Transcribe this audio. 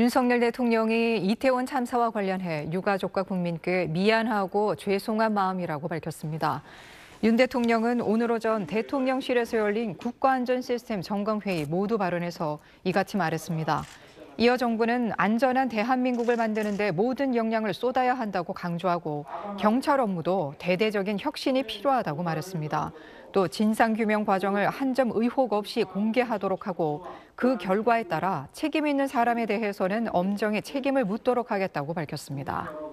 윤석열 대통령이 이태원 참사와 관련해 유가족과 국민께 미안하고 죄송한 마음이라고 밝혔습니다. 윤 대통령은 오늘 오전 대통령실에서 열린 국가안전시스템 점검회의 모두 발언에서 이같이 말했습니다. 이어 정부는 안전한 대한민국을 만드는 데 모든 역량을 쏟아야 한다고 강조하고 경찰 업무도 대대적인 혁신이 필요하다고 말했습니다. 또 진상규명 과정을 한 점 의혹 없이 공개하도록 하고 그 결과에 따라 책임 있는 사람에 대해서는 엄정히 책임을 묻도록 하겠다고 밝혔습니다.